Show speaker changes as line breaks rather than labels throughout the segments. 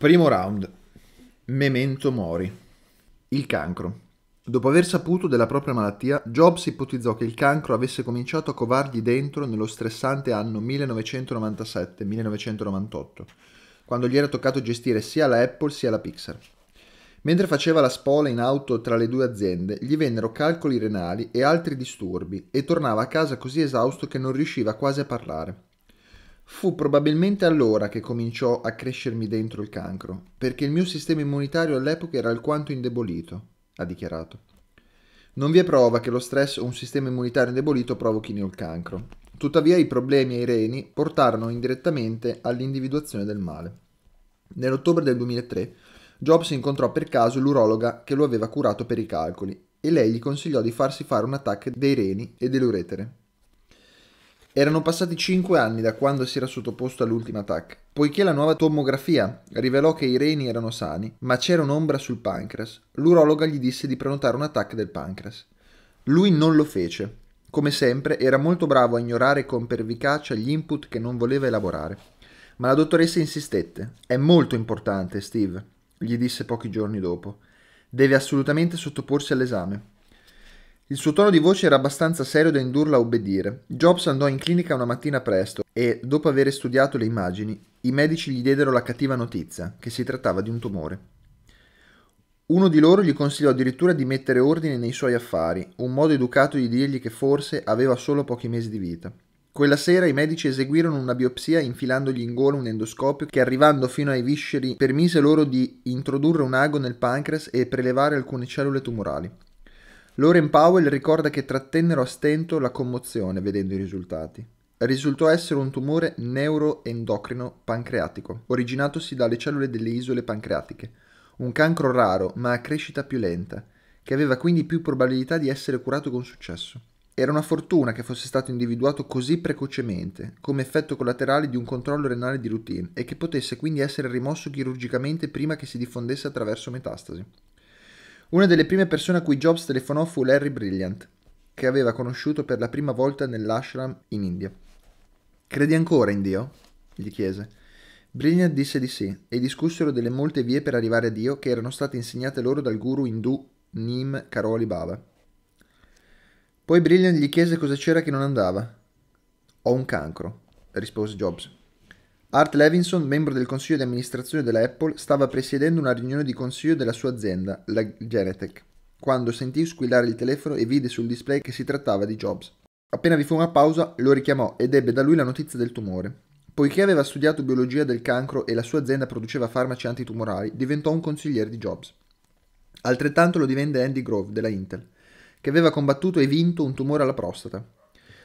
Primo round. Memento Mori. Il cancro. Dopo aver saputo della propria malattia, Jobs ipotizzò che il cancro avesse cominciato a covargli dentro nello stressante anno 1997-1998, quando gli era toccato gestire sia la Apple sia la Pixar. Mentre faceva la spola in auto tra le due aziende, gli vennero calcoli renali e altri disturbi e tornava a casa così esausto che non riusciva quasi a parlare. Fu probabilmente allora che cominciò a crescermi dentro il cancro, perché il mio sistema immunitario all'epoca era alquanto indebolito, ha dichiarato. Non vi è prova che lo stress o un sistema immunitario indebolito provochino il cancro. Tuttavia i problemi ai reni portarono indirettamente all'individuazione del male. Nell'ottobre del 2003 Jobs incontrò per caso l'urologa che lo aveva curato per i calcoli e lei gli consigliò di farsi fare un attacco dei reni e dell'uretere. Erano passati 5 anni da quando si era sottoposto all'ultima TAC, poiché la nuova tomografia rivelò che i reni erano sani, ma c'era un'ombra sul pancreas. L'urologa gli disse di prenotare un attacco del pancreas. Lui non lo fece. Come sempre, era molto bravo a ignorare con pervicacia gli input che non voleva elaborare. Ma la dottoressa insistette. È molto importante, Steve, gli disse pochi giorni dopo. Deve assolutamente sottoporsi all'esame. Il suo tono di voce era abbastanza serio da indurla a obbedire. Jobs andò in clinica una mattina presto e, dopo aver studiato le immagini, i medici gli diedero la cattiva notizia che si trattava di un tumore. Uno di loro gli consigliò addirittura di mettere ordine nei suoi affari, un modo educato di dirgli che forse aveva solo pochi mesi di vita. Quella sera i medici eseguirono una biopsia infilandogli in gola un endoscopio che arrivando fino ai visceri permise loro di introdurre un ago nel pancreas e prelevare alcune cellule tumorali. Lauren Powell ricorda che trattennero a stento la commozione vedendo i risultati. Risultò essere un tumore neuroendocrino pancreatico, originatosi dalle cellule delle isole pancreatiche, un cancro raro ma a crescita più lenta, che aveva quindi più probabilità di essere curato con successo. Era una fortuna che fosse stato individuato così precocemente, come effetto collaterale di un controllo renale di routine, e che potesse quindi essere rimosso chirurgicamente prima che si diffondesse attraverso metastasi. Una delle prime persone a cui Jobs telefonò fu Larry Brilliant, che aveva conosciuto per la prima volta nell'ashram in India. Credi ancora in Dio? gli chiese. Brilliant disse di sì e discussero delle molte vie per arrivare a Dio che erano state insegnate loro dal guru indù Nim Karoli Baba. Poi Brilliant gli chiese cosa c'era che non andava. Ho un cancro, rispose Jobs. Art Levinson, membro del consiglio di amministrazione della Apple, stava presiedendo una riunione di consiglio della sua azienda, la Genetech, quando sentì squillare il telefono e vide sul display che si trattava di Jobs. Appena vi fu una pausa, lo richiamò ed ebbe da lui la notizia del tumore. Poiché aveva studiato biologia del cancro e la sua azienda produceva farmaci antitumorali, diventò un consigliere di Jobs. Altrettanto lo divenne Andy Grove della Intel, che aveva combattuto e vinto un tumore alla prostata.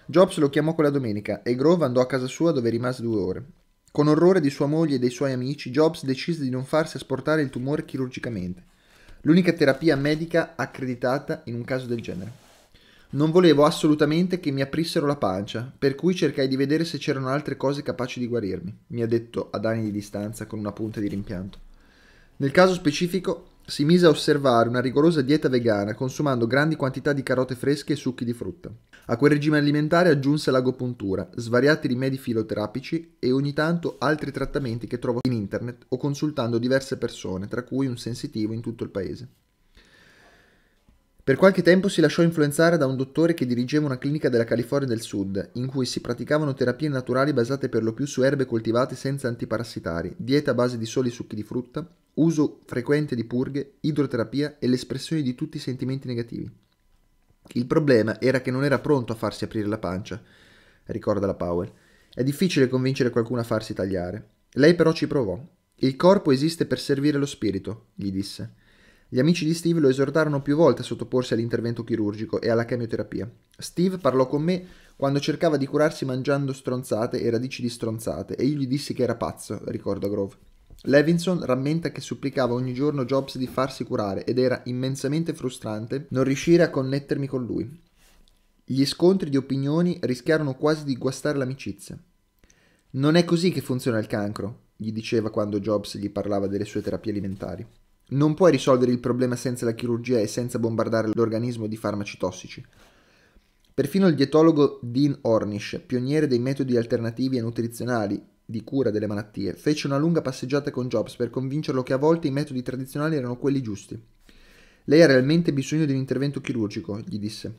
Jobs lo chiamò quella domenica e Grove andò a casa sua dove rimase due ore. Con orrore di sua moglie e dei suoi amici, Jobs decise di non farsi asportare il tumore chirurgicamente, l'unica terapia medica accreditata in un caso del genere. Non volevo assolutamente che mi aprissero la pancia, per cui cercai di vedere se c'erano altre cose capaci di guarirmi, mi ha detto ad anni di distanza con una punta di rimpianto. Nel caso specifico, si mise a osservare una rigorosa dieta vegana, consumando grandi quantità di carote fresche e succhi di frutta. A quel regime alimentare aggiunse l'agopuntura, svariati rimedi filoterapici e ogni tanto altri trattamenti che trovo in internet o consultando diverse persone, tra cui un sensitivo in tutto il paese. Per qualche tempo si lasciò influenzare da un dottore che dirigeva una clinica della California del Sud, in cui si praticavano terapie naturali basate per lo più su erbe coltivate senza antiparassitari, dieta a base di soli succhi di frutta, uso frequente di purghe, idroterapia e l'espressione di tutti i sentimenti negativi. Il problema era che non era pronto a farsi aprire la pancia, ricorda la Powell. È difficile convincere qualcuno a farsi tagliare. Lei però ci provò. Il corpo esiste per servire lo spirito, gli disse. Gli amici di Steve lo esortarono più volte a sottoporsi all'intervento chirurgico e alla chemioterapia. Steve parlò con me quando cercava di curarsi mangiando stronzate e radici di stronzate e io gli dissi che era pazzo, ricorda Grove. Levinson rammenta che supplicava ogni giorno Jobs di farsi curare ed era immensamente frustrante non riuscire a connettermi con lui. Gli scontri di opinioni rischiarono quasi di guastare l'amicizia. Non è così che funziona il cancro, gli diceva quando Jobs gli parlava delle sue terapie alimentari. Non puoi risolvere il problema senza la chirurgia e senza bombardare l'organismo di farmaci tossici. Perfino il dietologo Dean Ornish, pioniere dei metodi alternativi e nutrizionali di cura delle malattie, fece una lunga passeggiata con Jobs per convincerlo che a volte i metodi tradizionali erano quelli giusti. Lei ha realmente bisogno di un intervento chirurgico, gli disse.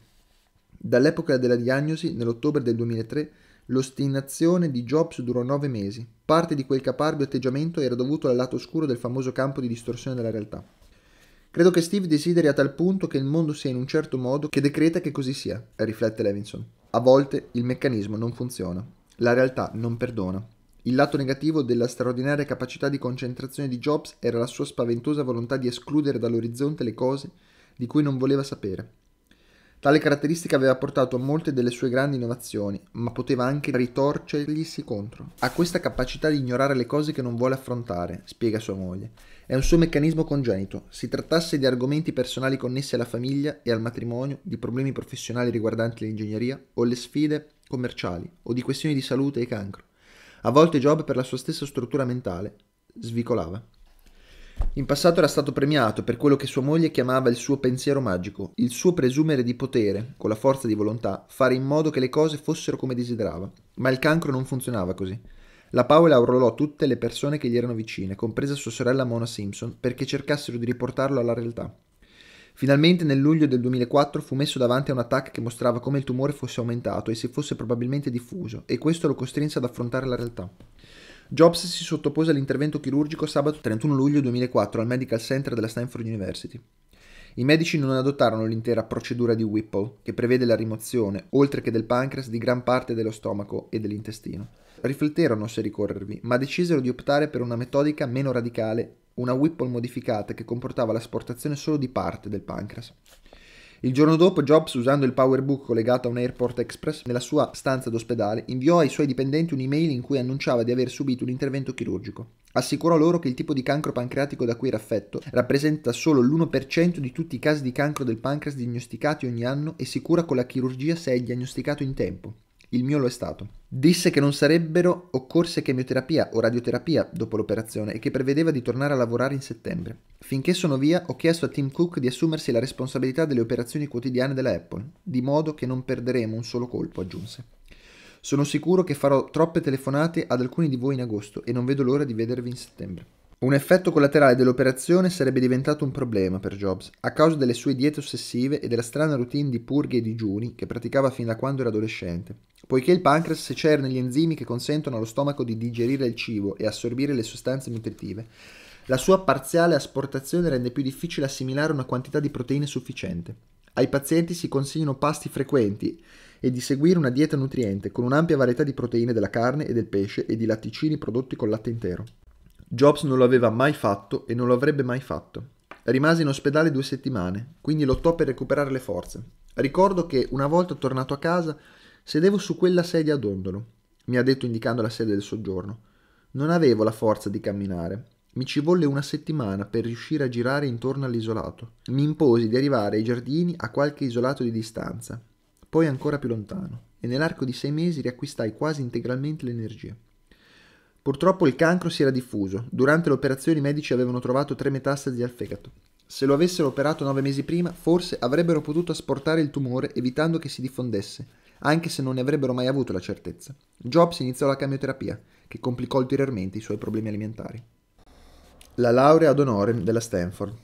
Dall'epoca della diagnosi, nell'ottobre del 2003, l'ostinazione di Jobs durò nove mesi. Parte di quel caparbio atteggiamento era dovuto al lato oscuro del famoso campo di distorsione della realtà. Credo che Steve desideri a tal punto che il mondo sia in un certo modo che decreta che così sia, riflette Levinson. A volte il meccanismo non funziona. La realtà non perdona. Il lato negativo della straordinaria capacità di concentrazione di Jobs era la sua spaventosa volontà di escludere dall'orizzonte le cose di cui non voleva sapere. Tale caratteristica aveva portato a molte delle sue grandi innovazioni, ma poteva anche ritorcerglisi contro. Ha questa capacità di ignorare le cose che non vuole affrontare, spiega sua moglie. È un suo meccanismo congenito. Si trattasse di argomenti personali connessi alla famiglia e al matrimonio, di problemi professionali riguardanti l'ingegneria o le sfide commerciali, o di questioni di salute e cancro. A volte Job, per la sua stessa struttura mentale, svicolava. In passato era stato premiato per quello che sua moglie chiamava il suo pensiero magico, il suo presumere di potere, con la forza di volontà, fare in modo che le cose fossero come desiderava. Ma il cancro non funzionava così. La Paola urlò tutte le persone che gli erano vicine, compresa sua sorella Mona Simpson, perché cercassero di riportarlo alla realtà. Finalmente nel luglio del 2004 fu messo davanti a un attacco che mostrava come il tumore fosse aumentato e si fosse probabilmente diffuso, e questo lo costrinse ad affrontare la realtà. Jobs si sottopose all'intervento chirurgico sabato 31 luglio 2004 al Medical Center della Stanford University. I medici non adottarono l'intera procedura di Whipple, che prevede la rimozione, oltre che del pancreas, di gran parte dello stomaco e dell'intestino. Rifletterono se ricorrervi, ma decisero di optare per una metodica meno radicale una Whipple modificata che comportava l'asportazione solo di parte del pancreas. Il giorno dopo Jobs, usando il PowerBook collegato a un Airport Express, nella sua stanza d'ospedale, inviò ai suoi dipendenti un'email in cui annunciava di aver subito un intervento chirurgico. Assicurò loro che il tipo di cancro pancreatico da cui era affetto rappresenta solo l'1% di tutti i casi di cancro del pancreas diagnosticati ogni anno e si cura con la chirurgia se è diagnosticato in tempo. Il mio lo è stato. Disse che non sarebbero occorse chemioterapia o radioterapia dopo l'operazione e che prevedeva di tornare a lavorare in settembre. Finché sono via, ho chiesto a Tim Cook di assumersi la responsabilità delle operazioni quotidiane della Apple, di modo che non perderemo un solo colpo, aggiunse. Sono sicuro che farò troppe telefonate ad alcuni di voi in agosto e non vedo l'ora di vedervi in settembre. Un effetto collaterale dell'operazione sarebbe diventato un problema per Jobs, a causa delle sue diete ossessive e della strana routine di purghe e digiuni che praticava fin da quando era adolescente, poiché il pancreas secerne gli enzimi che consentono allo stomaco di digerire il cibo e assorbire le sostanze nutritive. La sua parziale asportazione rende più difficile assimilare una quantità di proteine sufficiente. Ai pazienti si consigliano pasti frequenti e di seguire una dieta nutriente con un'ampia varietà di proteine della carne e del pesce e di latticini prodotti col latte intero. Jobs non lo aveva mai fatto e non lo avrebbe mai fatto. Rimase in ospedale due settimane, quindi lottò per recuperare le forze. Ricordo che una volta tornato a casa sedevo su quella sedia a dondolo, mi ha detto indicando la sede del soggiorno. Non avevo la forza di camminare. Mi ci volle una settimana per riuscire a girare intorno all'isolato. Mi imposi di arrivare ai giardini a qualche isolato di distanza, poi ancora più lontano, e nell'arco di sei mesi riacquistai quasi integralmente l'energia. Purtroppo il cancro si era diffuso. Durante le operazioni i medici avevano trovato tre metastasi al fegato. Se lo avessero operato nove mesi prima, forse avrebbero potuto asportare il tumore evitando che si diffondesse, anche se non ne avrebbero mai avuto la certezza. Jobs iniziò la chemioterapia, che complicò ulteriormente i suoi problemi alimentari. La laurea ad honorem della Stanford.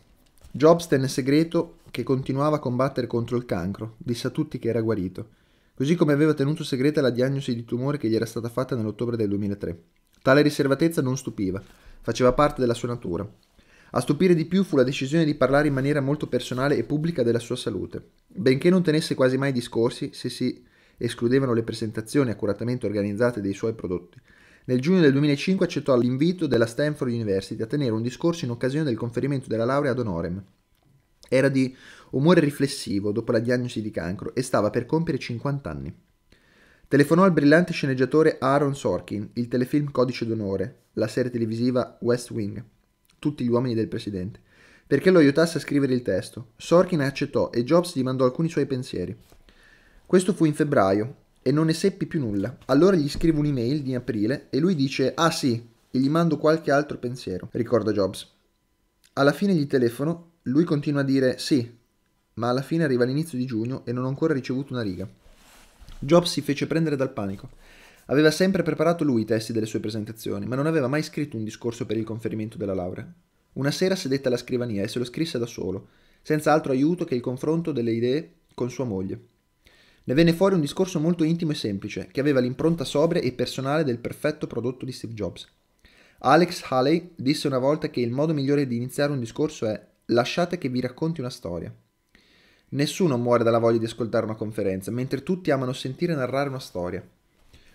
Jobs tenne segreto che continuava a combattere contro il cancro, disse a tutti che era guarito, così come aveva tenuto segreta la diagnosi di tumore che gli era stata fatta nell'ottobre del 2003. Tale riservatezza non stupiva, faceva parte della sua natura. A stupire di più fu la decisione di parlare in maniera molto personale e pubblica della sua salute. Benché non tenesse quasi mai discorsi, se si escludevano le presentazioni accuratamente organizzate dei suoi prodotti, nel giugno del 2005 accettò l'invito della Stanford University a tenere un discorso in occasione del conferimento della laurea ad honorem. Era di umore riflessivo dopo la diagnosi di cancro e stava per compiere 50 anni telefonò al brillante sceneggiatore Aaron Sorkin il telefilm Codice d'onore, la serie televisiva West Wing, tutti gli uomini del presidente, perché lo aiutasse a scrivere il testo. Sorkin accettò e Jobs gli mandò alcuni suoi pensieri. Questo fu in febbraio e non ne seppi più nulla. Allora gli scrivo un'email di aprile e lui dice ah sì, e gli mando qualche altro pensiero, ricorda Jobs. Alla fine gli telefono, lui continua a dire sì, ma alla fine arriva l'inizio di giugno e non ho ancora ricevuto una riga. Jobs si fece prendere dal panico. Aveva sempre preparato lui i testi delle sue presentazioni, ma non aveva mai scritto un discorso per il conferimento della laurea. Una sera sedette alla scrivania e se lo scrisse da solo, senza altro aiuto che il confronto delle idee con sua moglie. Ne venne fuori un discorso molto intimo e semplice, che aveva l'impronta sobria e personale del perfetto prodotto di Steve Jobs. Alex Haley disse una volta che il modo migliore di iniziare un discorso è lasciate che vi racconti una storia. Nessuno muore dalla voglia di ascoltare una conferenza, mentre tutti amano sentire narrare una storia.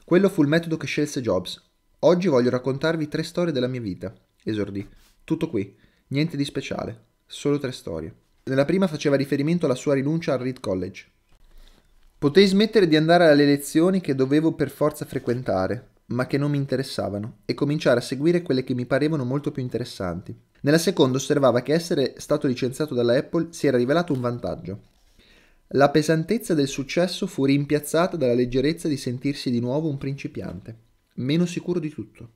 Quello fu il metodo che scelse Jobs. Oggi voglio raccontarvi tre storie della mia vita. Esordì. Tutto qui. Niente di speciale. Solo tre storie. Nella prima faceva riferimento alla sua rinuncia al Reed College. Potei smettere di andare alle lezioni che dovevo per forza frequentare, ma che non mi interessavano, e cominciare a seguire quelle che mi parevano molto più interessanti. Nella seconda osservava che essere stato licenziato dalla Apple si era rivelato un vantaggio. La pesantezza del successo fu rimpiazzata dalla leggerezza di sentirsi di nuovo un principiante, meno sicuro di tutto.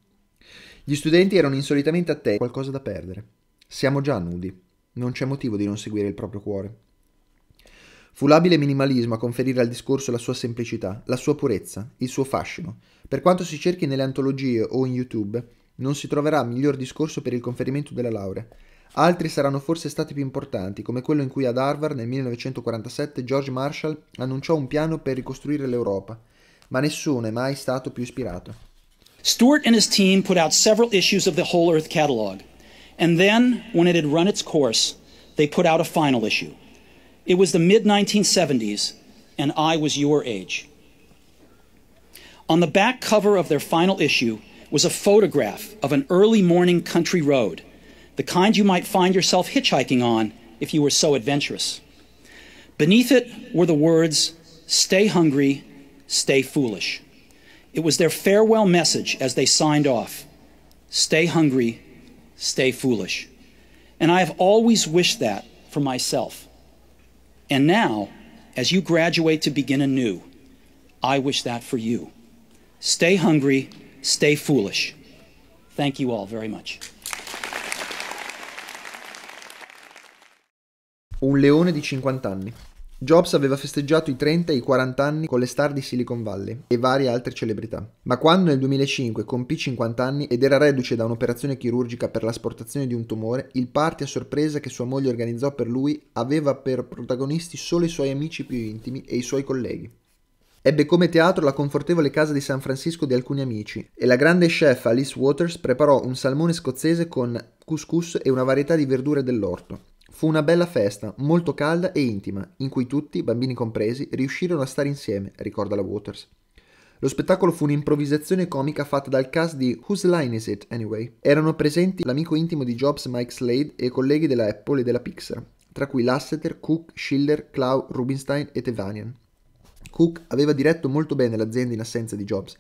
Gli studenti erano insolitamente attenti a qualcosa da perdere. Siamo già nudi, non c'è motivo di non seguire il proprio cuore. Fu l'abile minimalismo a conferire al discorso la sua semplicità, la sua purezza, il suo fascino, per quanto si cerchi nelle antologie o in YouTube, non si troverà miglior discorso per il conferimento della laurea. Altri saranno forse stati più importanti, come quello in cui ad Harvard nel 1947 George Marshall annunciò un piano per ricostruire l'Europa, ma nessuno è mai stato più ispirato. Stewart and his team put out several issues of the Whole Earth catalog, and then, when it had run its course, they put out a final issue. It was the mid 1970s, and I was your age. On the back cover of their final issue was a photograph of an early morning country road, the kind you might find yourself hitchhiking on if you were so adventurous. Beneath it were the words, Stay hungry, stay foolish. It was their farewell message as they signed off Stay hungry, stay foolish. And I have always wished that for myself. And now, as you graduate to begin anew, I wish that for you. Stay hungry, stay foolish. Thank you all very much. Un leone di 50 anni. Jobs aveva festeggiato i 30 e i 40 anni con le star di Silicon Valley e varie altre celebrità, ma quando nel 2005 compì 50 anni ed era reduce da un'operazione chirurgica per l'asportazione di un tumore, il party a sorpresa che sua moglie organizzò per lui aveva per protagonisti solo i suoi amici più intimi e i suoi colleghi. Ebbe come teatro la confortevole casa di San Francisco di alcuni amici e la grande chef Alice Waters preparò un salmone scozzese con couscous e una varietà di verdure dell'orto. Fu una bella festa, molto calda e intima, in cui tutti, bambini compresi, riuscirono a stare insieme, ricorda la Waters. Lo spettacolo fu un'improvvisazione comica fatta dal cast di Whose Line Is It Anyway? Erano presenti l'amico intimo di Jobs Mike Slade e i colleghi della Apple e della Pixar, tra cui Lasseter, Cook, Schiller, Clow, Rubinstein e Tevanian. Cook aveva diretto molto bene l'azienda in assenza di Jobs.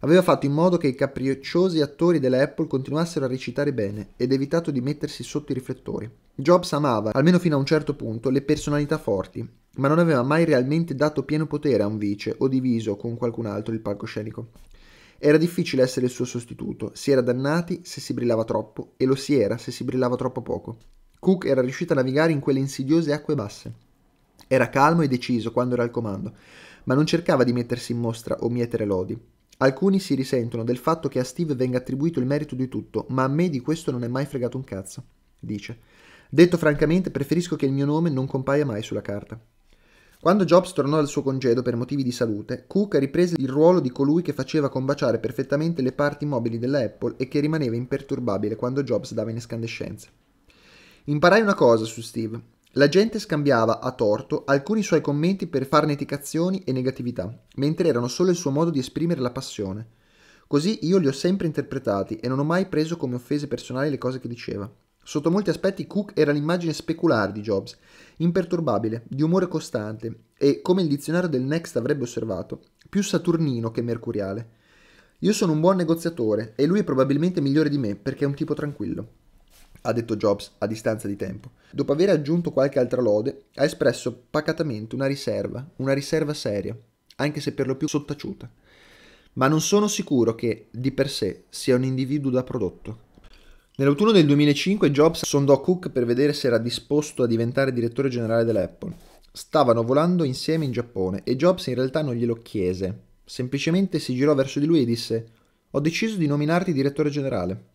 Aveva fatto in modo che i capricciosi attori della Apple continuassero a recitare bene ed evitato di mettersi sotto i riflettori. Jobs amava, almeno fino a un certo punto, le personalità forti, ma non aveva mai realmente dato pieno potere a un vice o diviso con qualcun altro il palcoscenico. Era difficile essere il suo sostituto, si era dannati se si brillava troppo e lo si era se si brillava troppo poco. Cook era riuscito a navigare in quelle insidiose acque basse. Era calmo e deciso quando era al comando, ma non cercava di mettersi in mostra o mietere lodi. Alcuni si risentono del fatto che a Steve venga attribuito il merito di tutto, ma a me di questo non è mai fregato un cazzo, dice. Detto francamente, preferisco che il mio nome non compaia mai sulla carta. Quando Jobs tornò dal suo congedo per motivi di salute, Cook riprese il ruolo di colui che faceva combaciare perfettamente le parti mobili della Apple e che rimaneva imperturbabile quando Jobs dava in escandescenza. Imparai una cosa su Steve. La gente scambiava, a torto, alcuni suoi commenti per farneticazioni e negatività, mentre erano solo il suo modo di esprimere la passione. Così io li ho sempre interpretati e non ho mai preso come offese personali le cose che diceva. Sotto molti aspetti Cook era l'immagine speculare di Jobs, imperturbabile, di umore costante e, come il dizionario del Next avrebbe osservato, più saturnino che mercuriale. Io sono un buon negoziatore e lui è probabilmente migliore di me perché è un tipo tranquillo ha detto Jobs a distanza di tempo. Dopo aver aggiunto qualche altra lode, ha espresso pacatamente una riserva, una riserva seria, anche se per lo più sottaciuta. Ma non sono sicuro che, di per sé, sia un individuo da prodotto. Nell'autunno del 2005 Jobs sondò Cook per vedere se era disposto a diventare direttore generale dell'Apple. Stavano volando insieme in Giappone e Jobs in realtà non glielo chiese. Semplicemente si girò verso di lui e disse: Ho deciso di nominarti direttore generale.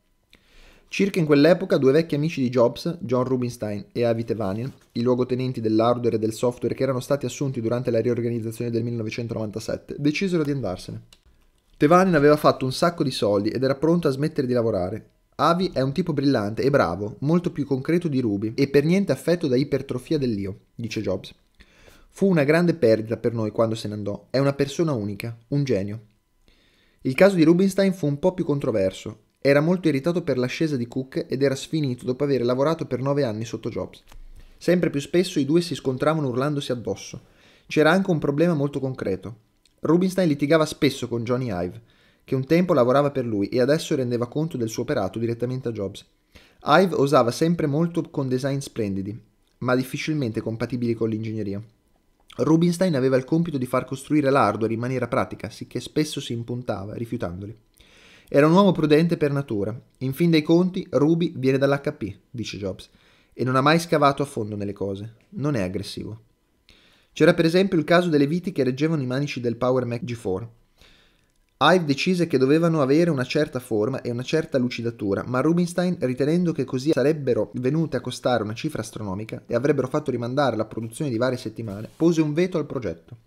Circa in quell'epoca due vecchi amici di Jobs, John Rubinstein e Avi Tevanian, i luogotenenti dell'hardware e del software che erano stati assunti durante la riorganizzazione del 1997, decisero di andarsene. Tevanian aveva fatto un sacco di soldi ed era pronto a smettere di lavorare. Avi è un tipo brillante e bravo, molto più concreto di Ruby e per niente affetto da ipertrofia dell'io, dice Jobs. Fu una grande perdita per noi quando se ne andò. È una persona unica, un genio. Il caso di Rubinstein fu un po' più controverso. Era molto irritato per l'ascesa di Cook ed era sfinito dopo aver lavorato per nove anni sotto Jobs. Sempre più spesso i due si scontravano urlandosi addosso. C'era anche un problema molto concreto. Rubinstein litigava spesso con Johnny Ive, che un tempo lavorava per lui e adesso rendeva conto del suo operato direttamente a Jobs. Ive osava sempre molto con design splendidi, ma difficilmente compatibili con l'ingegneria. Rubinstein aveva il compito di far costruire l'hardware in maniera pratica, sicché spesso si impuntava, rifiutandoli. Era un uomo prudente per natura. In fin dei conti, Ruby viene dall'HP, dice Jobs, e non ha mai scavato a fondo nelle cose. Non è aggressivo. C'era per esempio il caso delle viti che reggevano i manici del Power Mac G4. Ive decise che dovevano avere una certa forma e una certa lucidatura, ma Rubinstein, ritenendo che così sarebbero venute a costare una cifra astronomica e avrebbero fatto rimandare la produzione di varie settimane, pose un veto al progetto.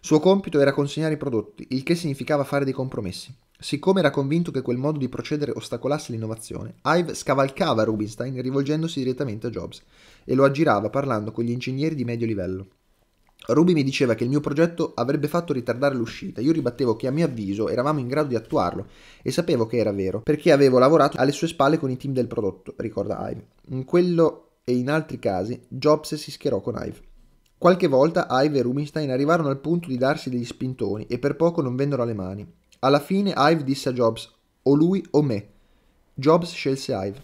Suo compito era consegnare i prodotti, il che significava fare dei compromessi. Siccome era convinto che quel modo di procedere ostacolasse l'innovazione, Ive scavalcava Rubinstein rivolgendosi direttamente a Jobs e lo aggirava parlando con gli ingegneri di medio livello. Ruby mi diceva che il mio progetto avrebbe fatto ritardare l'uscita, io ribattevo che a mio avviso eravamo in grado di attuarlo e sapevo che era vero perché avevo lavorato alle sue spalle con i team del prodotto, ricorda Ive. In quello e in altri casi Jobs si schierò con Ive. Qualche volta Ive e Rubinstein arrivarono al punto di darsi degli spintoni e per poco non vennero alle mani, alla fine Ive disse a Jobs, o lui o me. Jobs scelse Ive.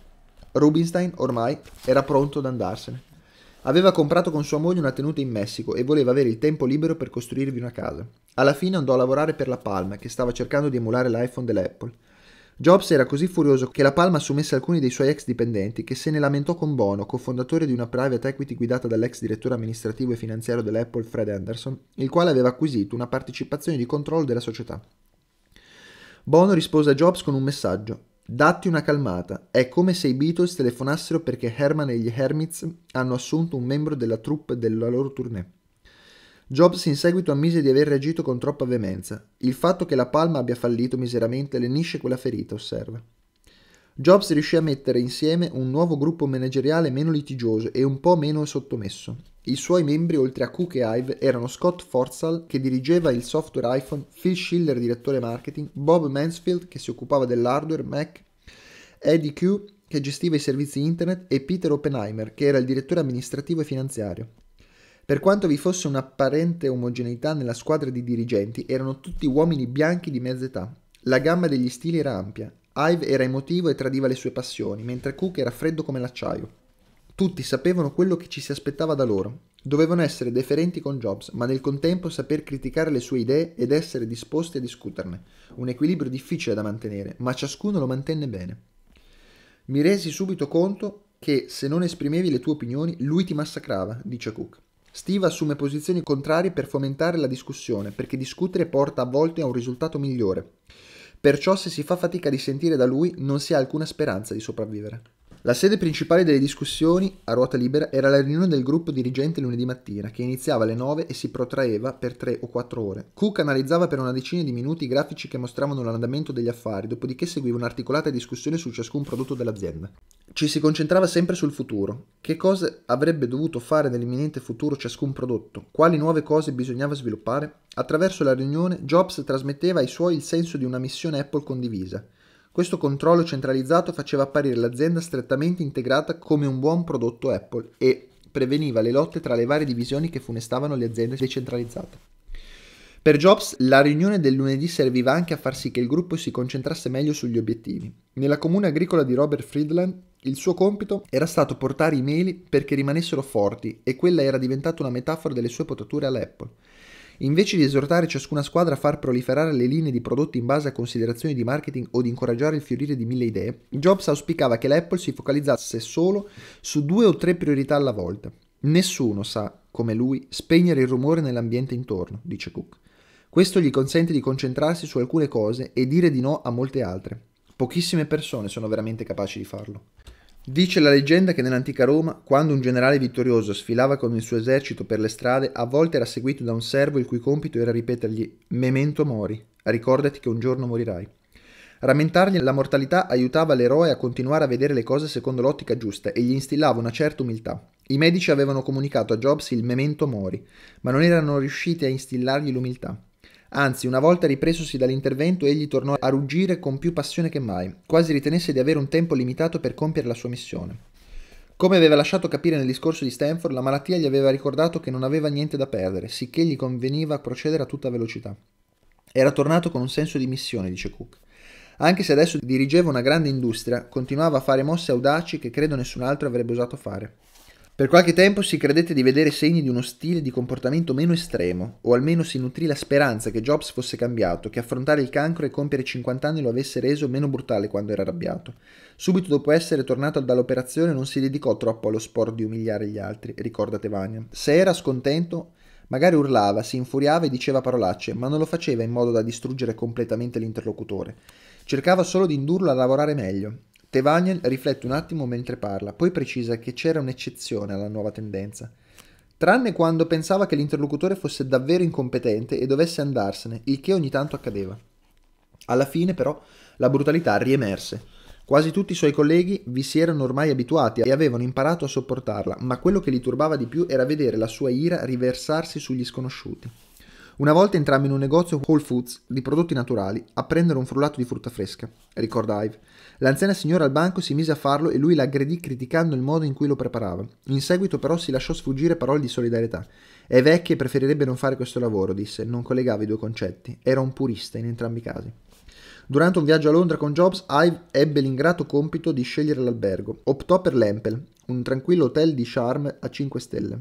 Rubinstein ormai era pronto ad andarsene. Aveva comprato con sua moglie una tenuta in Messico e voleva avere il tempo libero per costruirvi una casa. Alla fine andò a lavorare per la Palma, che stava cercando di emulare l'iPhone dell'Apple. Jobs era così furioso che la Palma assumesse alcuni dei suoi ex dipendenti che se ne lamentò con Bono, cofondatore di una private equity guidata dall'ex direttore amministrativo e finanziario dell'Apple Fred Anderson, il quale aveva acquisito una partecipazione di controllo della società. Bono rispose a Jobs con un messaggio. Datti una calmata, è come se i Beatles telefonassero perché Herman e gli Hermits hanno assunto un membro della troupe della loro tournée. Jobs in seguito ammise di aver reagito con troppa veemenza. Il fatto che la palma abbia fallito miseramente lenisce quella ferita, osserva. Jobs riuscì a mettere insieme un nuovo gruppo manageriale meno litigioso e un po' meno sottomesso. I suoi membri, oltre a Cook e Ive, erano Scott Forzal, che dirigeva il software iPhone, Phil Schiller, direttore marketing, Bob Mansfield, che si occupava dell'hardware Mac, Eddie Q, che gestiva i servizi internet, e Peter Oppenheimer, che era il direttore amministrativo e finanziario. Per quanto vi fosse un'apparente omogeneità nella squadra di dirigenti, erano tutti uomini bianchi di mezza età. La gamma degli stili era ampia, Ive era emotivo e tradiva le sue passioni, mentre Cook era freddo come l'acciaio. Tutti sapevano quello che ci si aspettava da loro. Dovevano essere deferenti con Jobs, ma nel contempo saper criticare le sue idee ed essere disposti a discuterne. Un equilibrio difficile da mantenere, ma ciascuno lo mantenne bene. Mi resi subito conto che se non esprimevi le tue opinioni, lui ti massacrava, dice Cook. Steve assume posizioni contrarie per fomentare la discussione, perché discutere porta a volte a un risultato migliore. Perciò se si fa fatica di sentire da lui non si ha alcuna speranza di sopravvivere. La sede principale delle discussioni a ruota libera era la riunione del gruppo dirigente lunedì mattina, che iniziava alle 9 e si protraeva per 3 o 4 ore. Cook analizzava per una decina di minuti i grafici che mostravano l'andamento degli affari, dopodiché seguiva un'articolata discussione su ciascun prodotto dell'azienda. Ci si concentrava sempre sul futuro. Che cosa avrebbe dovuto fare nell'imminente futuro ciascun prodotto? Quali nuove cose bisognava sviluppare? Attraverso la riunione, Jobs trasmetteva ai suoi il senso di una missione Apple condivisa. Questo controllo centralizzato faceva apparire l'azienda strettamente integrata come un buon prodotto Apple e preveniva le lotte tra le varie divisioni che funestavano le aziende decentralizzate. Per Jobs la riunione del lunedì serviva anche a far sì che il gruppo si concentrasse meglio sugli obiettivi. Nella comune agricola di Robert Friedland il suo compito era stato portare i meli perché rimanessero forti e quella era diventata una metafora delle sue potature all'Apple. Invece di esortare ciascuna squadra a far proliferare le linee di prodotti in base a considerazioni di marketing o di incoraggiare il fiorire di mille idee, Jobs auspicava che l'Apple si focalizzasse solo su due o tre priorità alla volta. Nessuno sa, come lui, spegnere il rumore nell'ambiente intorno, dice Cook. Questo gli consente di concentrarsi su alcune cose e dire di no a molte altre. Pochissime persone sono veramente capaci di farlo. Dice la leggenda che nell'antica Roma, quando un generale vittorioso sfilava con il suo esercito per le strade, a volte era seguito da un servo il cui compito era ripetergli Memento mori, ricordati che un giorno morirai. Rammentargli la mortalità aiutava l'eroe a continuare a vedere le cose secondo l'ottica giusta e gli instillava una certa umiltà. I medici avevano comunicato a Jobs il memento mori, ma non erano riusciti a instillargli l'umiltà. Anzi, una volta ripresosi dall'intervento, egli tornò a ruggire con più passione che mai, quasi ritenesse di avere un tempo limitato per compiere la sua missione. Come aveva lasciato capire nel discorso di Stanford, la malattia gli aveva ricordato che non aveva niente da perdere, sicché gli conveniva procedere a tutta velocità. Era tornato con un senso di missione, dice Cook. Anche se adesso dirigeva una grande industria, continuava a fare mosse audaci che credo nessun altro avrebbe osato fare. Per qualche tempo si credette di vedere segni di uno stile di comportamento meno estremo, o almeno si nutrì la speranza che Jobs fosse cambiato, che affrontare il cancro e compiere 50 anni lo avesse reso meno brutale quando era arrabbiato. Subito dopo essere tornato dall'operazione non si dedicò troppo allo sport di umiliare gli altri, ricorda Tevania. Se era scontento, magari urlava, si infuriava e diceva parolacce, ma non lo faceva in modo da distruggere completamente l'interlocutore. Cercava solo di indurlo a lavorare meglio, Tevaniel riflette un attimo mentre parla, poi precisa che c'era un'eccezione alla nuova tendenza. Tranne quando pensava che l'interlocutore fosse davvero incompetente e dovesse andarsene, il che ogni tanto accadeva. Alla fine, però, la brutalità riemerse. Quasi tutti i suoi colleghi vi si erano ormai abituati e avevano imparato a sopportarla, ma quello che li turbava di più era vedere la sua ira riversarsi sugli sconosciuti. Una volta entrammo in un negozio Whole Foods di prodotti naturali a prendere un frullato di frutta fresca, ricorda Ive. L'anziana signora al banco si mise a farlo e lui la aggredì criticando il modo in cui lo preparava. In seguito però si lasciò sfuggire parole di solidarietà. È vecchia e preferirebbe non fare questo lavoro, disse, non collegava i due concetti. Era un purista in entrambi i casi. Durante un viaggio a Londra con Jobs, Ive ebbe l'ingrato compito di scegliere l'albergo. Optò per l'Empel, un tranquillo hotel di charme a 5 stelle,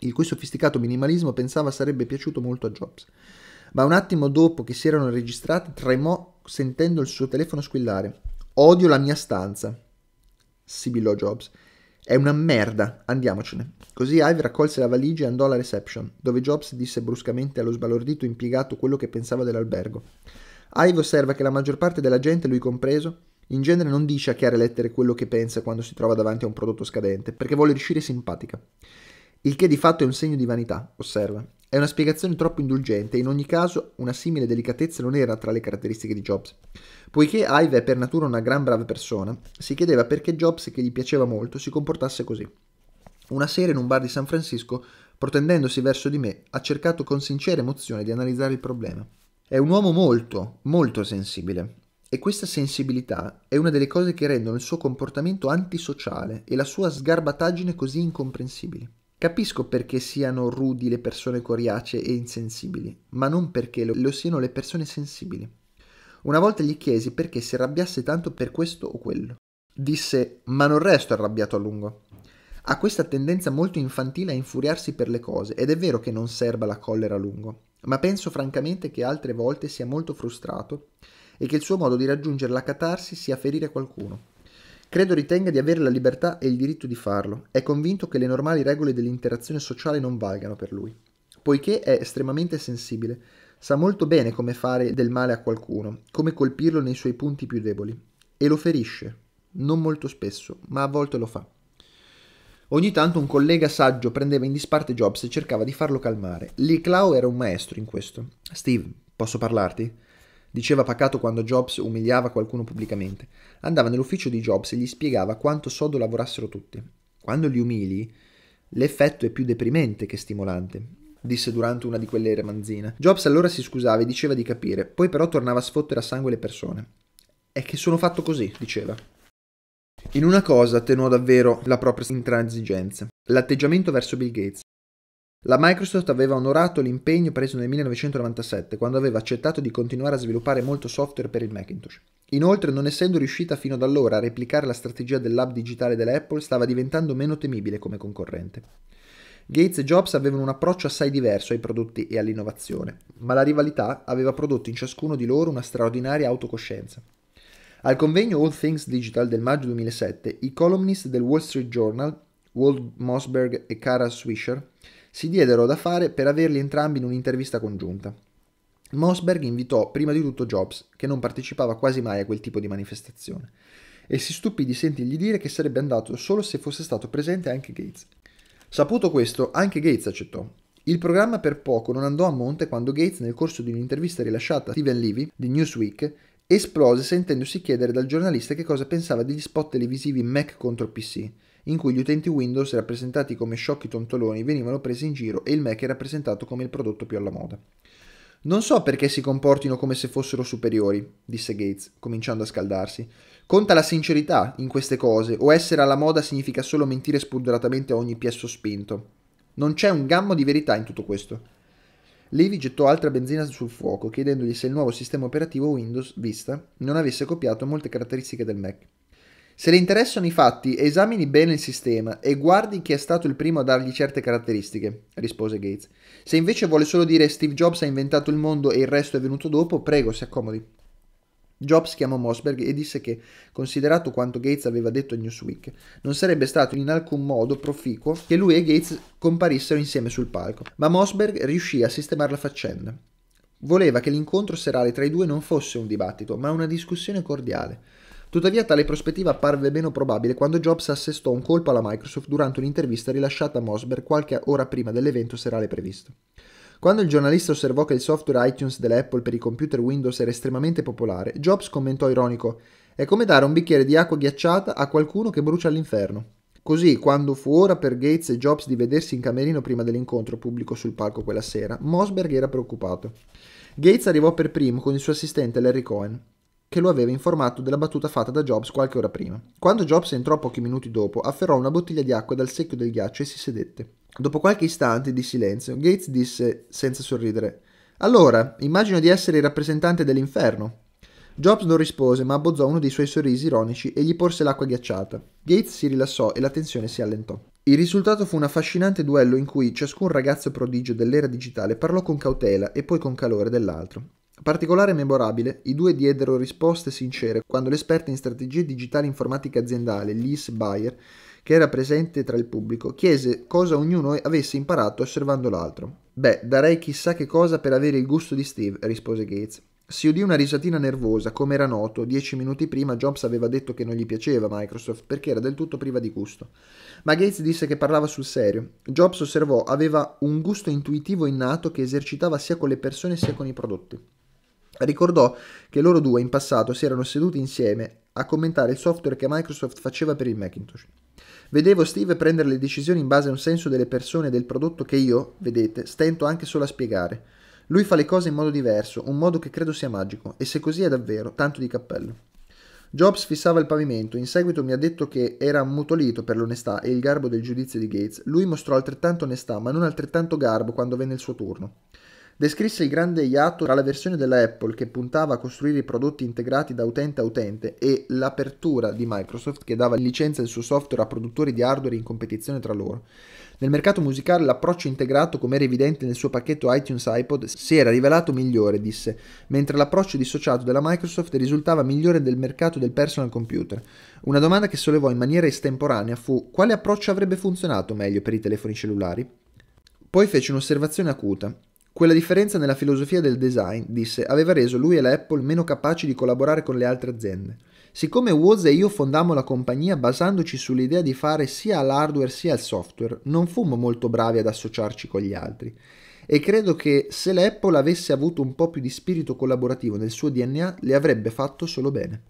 il cui sofisticato minimalismo pensava sarebbe piaciuto molto a Jobs. Ma un attimo dopo che si erano registrati, tremò sentendo il suo telefono squillare. Odio la mia stanza, Sibilò Jobs. È una merda, andiamocene. Così Ive raccolse la valigia e andò alla reception, dove Jobs disse bruscamente allo sbalordito impiegato quello che pensava dell'albergo. Ive osserva che la maggior parte della gente, lui compreso, in genere non dice a chiare lettere quello che pensa quando si trova davanti a un prodotto scadente, perché vuole riuscire simpatica. Il che di fatto è un segno di vanità, osserva, è una spiegazione troppo indulgente e in ogni caso una simile delicatezza non era tra le caratteristiche di Jobs. Poiché Ive è per natura una gran brava persona, si chiedeva perché Jobs, che gli piaceva molto, si comportasse così. Una sera in un bar di San Francisco, protendendosi verso di me, ha cercato con sincera emozione di analizzare il problema. È un uomo molto, molto sensibile. E questa sensibilità è una delle cose che rendono il suo comportamento antisociale e la sua sgarbataggine così incomprensibili. Capisco perché siano rudi le persone coriacee e insensibili, ma non perché lo siano le persone sensibili. Una volta gli chiesi perché si arrabbiasse tanto per questo o quello. Disse, ma non resto arrabbiato a lungo. Ha questa tendenza molto infantile a infuriarsi per le cose, ed è vero che non serba la collera a lungo, ma penso francamente che altre volte sia molto frustrato e che il suo modo di raggiungere la catarsi sia ferire qualcuno. Credo ritenga di avere la libertà e il diritto di farlo. È convinto che le normali regole dell'interazione sociale non valgano per lui, poiché è estremamente sensibile. Sa molto bene come fare del male a qualcuno, come colpirlo nei suoi punti più deboli. E lo ferisce, non molto spesso, ma a volte lo fa. Ogni tanto un collega saggio prendeva in disparte Jobs e cercava di farlo calmare. Lee Clow era un maestro in questo. Steve, posso parlarti? diceva Pacato quando Jobs umiliava qualcuno pubblicamente. Andava nell'ufficio di Jobs e gli spiegava quanto sodo lavorassero tutti. Quando li umili, l'effetto è più deprimente che stimolante disse durante una di quelle remanzine. Jobs allora si scusava e diceva di capire, poi però tornava a sfottere a sangue le persone. È che sono fatto così, diceva. In una cosa attenuò davvero la propria intransigenza, l'atteggiamento verso Bill Gates. La Microsoft aveva onorato l'impegno preso nel 1997, quando aveva accettato di continuare a sviluppare molto software per il Macintosh. Inoltre, non essendo riuscita fino ad allora a replicare la strategia dell'hub digitale dell'Apple, stava diventando meno temibile come concorrente. Gates e Jobs avevano un approccio assai diverso ai prodotti e all'innovazione, ma la rivalità aveva prodotto in ciascuno di loro una straordinaria autocoscienza. Al convegno All Things Digital del maggio 2007, i columnist del Wall Street Journal, Walt Mossberg e Cara Swisher, si diedero da fare per averli entrambi in un'intervista congiunta. Mosberg invitò prima di tutto Jobs, che non partecipava quasi mai a quel tipo di manifestazione, e si stupì di sentirgli dire che sarebbe andato solo se fosse stato presente anche Gates. Saputo questo, anche Gates accettò. Il programma per poco non andò a monte quando Gates, nel corso di un'intervista rilasciata a Steven Levy di Newsweek, esplose sentendosi chiedere dal giornalista che cosa pensava degli spot televisivi Mac contro PC in cui gli utenti Windows rappresentati come sciocchi tontoloni venivano presi in giro e il Mac è rappresentato come il prodotto più alla moda. Non so perché si comportino come se fossero superiori, disse Gates, cominciando a scaldarsi. Conta la sincerità in queste cose, o essere alla moda significa solo mentire spudoratamente a ogni piesso spinto. Non c'è un gammo di verità in tutto questo. Levi gettò altra benzina sul fuoco, chiedendogli se il nuovo sistema operativo Windows Vista non avesse copiato molte caratteristiche del Mac. Se le interessano i fatti, esamini bene il sistema e guardi chi è stato il primo a dargli certe caratteristiche, rispose Gates. Se invece vuole solo dire Steve Jobs ha inventato il mondo e il resto è venuto dopo, prego, si accomodi. Jobs chiamò Mosberg e disse che, considerato quanto Gates aveva detto a Newsweek, non sarebbe stato in alcun modo proficuo che lui e Gates comparissero insieme sul palco. Ma Mosberg riuscì a sistemare la faccenda. Voleva che l'incontro serale tra i due non fosse un dibattito, ma una discussione cordiale Tuttavia tale prospettiva apparve meno probabile quando Jobs assestò un colpo alla Microsoft durante un'intervista rilasciata a Mosberg qualche ora prima dell'evento serale previsto. Quando il giornalista osservò che il software iTunes dell'Apple per i computer Windows era estremamente popolare, Jobs commentò ironico «È come dare un bicchiere di acqua ghiacciata a qualcuno che brucia all'inferno». Così, quando fu ora per Gates e Jobs di vedersi in camerino prima dell'incontro pubblico sul palco quella sera, Mosberg era preoccupato. Gates arrivò per primo con il suo assistente Larry Cohen che lo aveva informato della battuta fatta da Jobs qualche ora prima. Quando Jobs entrò pochi minuti dopo, afferrò una bottiglia di acqua dal secchio del ghiaccio e si sedette. Dopo qualche istante di silenzio, Gates disse, senza sorridere, Allora, immagino di essere il rappresentante dell'inferno. Jobs non rispose, ma abbozzò uno dei suoi sorrisi ironici e gli porse l'acqua ghiacciata. Gates si rilassò e la tensione si allentò. Il risultato fu un affascinante duello in cui ciascun ragazzo prodigio dell'era digitale parlò con cautela e poi con calore dell'altro. Particolare e memorabile, i due diedero risposte sincere quando l'esperta in strategie digitali informatica aziendale, Lise Bayer, che era presente tra il pubblico, chiese cosa ognuno avesse imparato osservando l'altro. Beh, darei chissà che cosa per avere il gusto di Steve, rispose Gates. Si udì una risatina nervosa, come era noto, dieci minuti prima Jobs aveva detto che non gli piaceva Microsoft perché era del tutto priva di gusto. Ma Gates disse che parlava sul serio. Jobs osservò aveva un gusto intuitivo innato che esercitava sia con le persone sia con i prodotti. Ricordò che loro due in passato si erano seduti insieme a commentare il software che Microsoft faceva per il Macintosh. Vedevo Steve prendere le decisioni in base a un senso delle persone e del prodotto che io, vedete, stento anche solo a spiegare. Lui fa le cose in modo diverso, un modo che credo sia magico, e se così è davvero, tanto di cappello. Jobs fissava il pavimento, in seguito mi ha detto che era ammutolito per l'onestà e il garbo del giudizio di Gates. Lui mostrò altrettanto onestà, ma non altrettanto garbo quando venne il suo turno descrisse il grande iato tra la versione della Apple che puntava a costruire i prodotti integrati da utente a utente e l'apertura di Microsoft che dava licenza del suo software a produttori di hardware in competizione tra loro. Nel mercato musicale l'approccio integrato, come era evidente nel suo pacchetto iTunes iPod, si era rivelato migliore, disse, mentre l'approccio dissociato della Microsoft risultava migliore del mercato del personal computer. Una domanda che sollevò in maniera estemporanea fu quale approccio avrebbe funzionato meglio per i telefoni cellulari? Poi fece un'osservazione acuta. Quella differenza nella filosofia del design, disse, aveva reso lui e la Apple meno capaci di collaborare con le altre aziende. Siccome Woz e io fondammo la compagnia basandoci sull'idea di fare sia l'hardware sia il software, non fummo molto bravi ad associarci con gli altri. E credo che se l'Apple avesse avuto un po' più di spirito collaborativo nel suo DNA, le avrebbe fatto solo bene.